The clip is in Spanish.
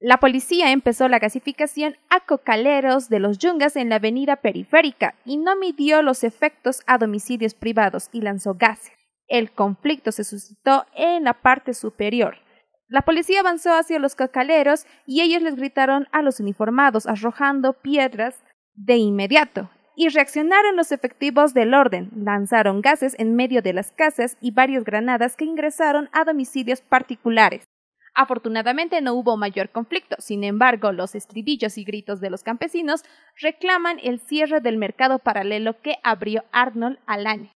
La policía empezó la gasificación a cocaleros de los yungas en la avenida periférica y no midió los efectos a domicilios privados y lanzó gases. El conflicto se suscitó en la parte superior. La policía avanzó hacia los cocaleros y ellos les gritaron a los uniformados arrojando piedras de inmediato y reaccionaron los efectivos del orden. Lanzaron gases en medio de las casas y varias granadas que ingresaron a domicilios particulares. Afortunadamente no hubo mayor conflicto, sin embargo los estribillos y gritos de los campesinos reclaman el cierre del mercado paralelo que abrió Arnold al